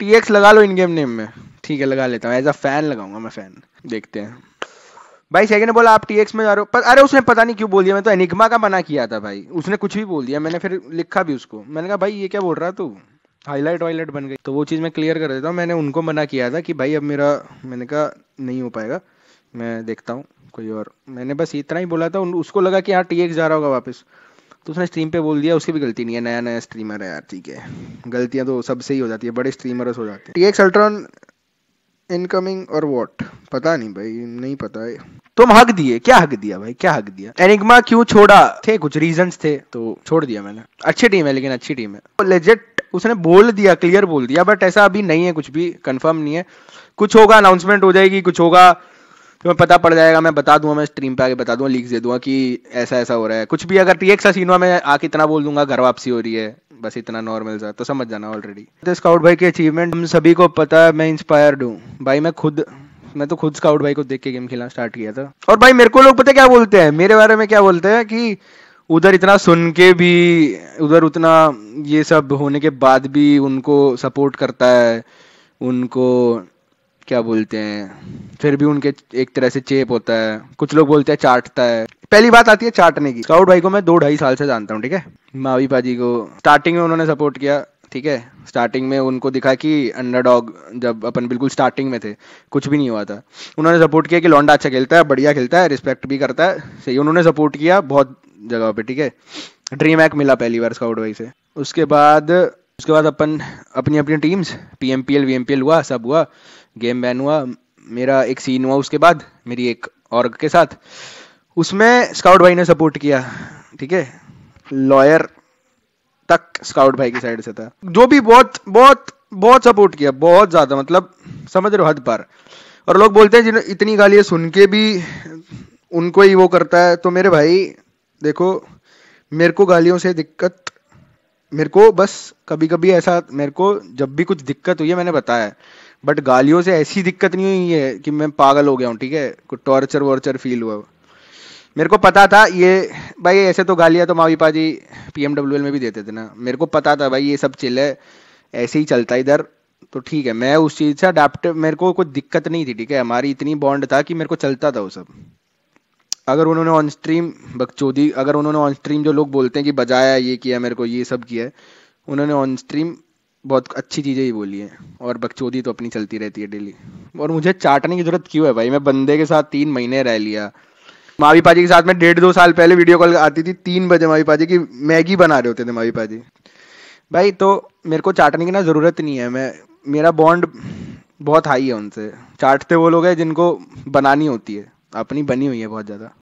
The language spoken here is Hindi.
टी एक्स लगा लो इन गेम नेम में ठीक है लगा लेता हूँ एज अ फैन लगाऊंगा मैं फैन देखते हैं भाई सेकंड ने बोला आप टीएक्स में जा रहे हो पर अरे उसने पता नहीं क्यों बोल दिया मैं तो एनिग्मा का मना किया था भाई उसने कुछ भी बोल दिया मैंने फिर लिखा भी उसको मैंने कहा भाई ये क्या बोल रहा तू हाईलाइट वाईलाइट बन गई तो वो चीज़ मैं क्लियर कर देता हूँ मैंने उनको मना किया था कि भाई अब मेरा मैंने कहा नहीं हो पाएगा मैं देखता हूँ कोई और मैंने बस इतना ही बोला था उसको लगा कि हाँ टी जा रहा होगा वापस तो उसने स्ट्रीम पे बोल दिया उसकी भी गलती नहीं है नया नया स्ट्रीमर है यार ठीक है गलतियां तो सबसे ही हो जाती है बड़े स्ट्रीमर्स हो जाते हैं टी एक्स अल्ट्रॉन इनकमिंग और वॉट पता नहीं भाई नहीं पता है तुम हक दिए क्या हक दिया भाई क्या हक दिया एनिग्मा क्यों छोड़ा थे कुछ रीजंस थे तो छोड़ दिया मैंने अच्छी टीम है लेकिन अच्छी टीम है लेजेट तो उसने बोल दिया क्लियर बोल दिया बट ऐसा अभी नहीं है कुछ भी कंफर्म नहीं है कुछ होगा अनाउंसमेंट हो जाएगी कुछ होगा तुम्हें पता पड़ जाएगा मैं बता दूंगा मैं स्ट्रीम पे आके बता दूंगा लीक दे दूंगा कि ऐसा ऐसा हो रहा है कुछ भी अगर टीएक्स असीनवा में आके इतना बोल दूंगा घर वापसी हो रही है बस इतना नॉर्मल सा तो समझ जाना ऑलरेडी तो स्काउट भाई की अचीवमेंट हम सभी को पता है मैं इंस्पायर्ड हूँ भाई मैं खुद मैं तो खुद स्काउट भाई को देख के गेम खेलना स्टार्ट किया था और भाई मेरे को लोग पता क्या बोलते हैं मेरे बारे में क्या बोलते हैं कि उधर इतना सुन के भी उधर उतना ये सब होने के बाद भी उनको सपोर्ट करता है उनको क्या बोलते हैं फिर भी उनके एक तरह से चेप होता है कुछ लोग बोलते हैं चाटता है पहली बात आती है चाटने की स्काउट भाई को मैं दो ढाई साल से जानता हूँ ठीक है मावी पाजी को स्टार्टिंग में उन्होंने सपोर्ट किया ठीक है स्टार्टिंग में उनको दिखा कि अंडरडॉग जब अपन बिल्कुल स्टार्टिंग में थे कुछ भी नहीं हुआ था उन्होंने सपोर्ट किया कि लौंडा अच्छा खेलता है बढ़िया खेलता है रिस्पेक्ट भी करता है सही उन्होंने सपोर्ट किया बहुत जगह पे ठीक है ड्रीम एक्ट मिला पहली बार स्काउट भाई से उसके बाद उसके बाद अपन अपनी अपनी teams P M P L V M P L हुआ सब हुआ गेम बैन हुआ मेरा एक सीन हुआ उसके बाद मेरी एक और के साथ उसमें स्काउट भाई ने सपोर्ट किया ठीक है लॉयर तक स्काउट भाई की साइड से था जो भी बहुत बहुत बहुत सपोर्ट किया बहुत ज़्यादा मतलब समझ रहे हो हद पर और लोग बोलते हैं जिन्हें इतनी गालियां सुन के भी उनको ही वो करता है तो मेरे भाई देखो मेरे को गालियों से दिक्कत मेरे को बस कभी कभी ऐसा मेरे को जब भी कुछ दिक्कत हुई है मैंने बताया है बट गालियों से ऐसी दिक्कत नहीं हुई है कि मैं पागल हो गया हूँ ठीक है कुछ टॉर्चर वॉर्चर फील हुआ मेरे को पता था ये भाई ऐसे तो गालियाँ तो मावी पाजी पी में भी देते थे ना मेरे को पता था भाई ये सब चिल है ऐसे ही चलता इधर तो ठीक है मैं उस चीज़ से अडाप्ट मेरे को कोई दिक्कत नहीं थी ठीक है हमारी इतनी बॉन्ड था कि मेरे को चलता था वो सब अगर उन्होंने ऑन स्ट्रीम बगचौदी अगर उन्होंने ऑन स्ट्रीम जो लोग बोलते हैं कि बजाया ये किया मेरे को ये सब किया है उन्होंने ऑन स्ट्रीम बहुत अच्छी चीज़ें ही बोली हैं और बगचौदी तो अपनी चलती रहती है डेली और मुझे चाटने की जरूरत क्यों है भाई मैं बंदे के साथ तीन महीने रह लिया मावी पाजी के साथ में डेढ़ दो साल पहले वीडियो कॉल आती थी तीन बजे मावी पाजी की मैगी बना रहे होते थे मावी पाजी भाई तो मेरे को चाटने की ना ज़रूरत नहीं है मैं मेरा बॉन्ड बहुत हाई है उनसे चाटते वो लोग हैं जिनको बनानी होती है अपनी बनी हुई है बहुत ज़्यादा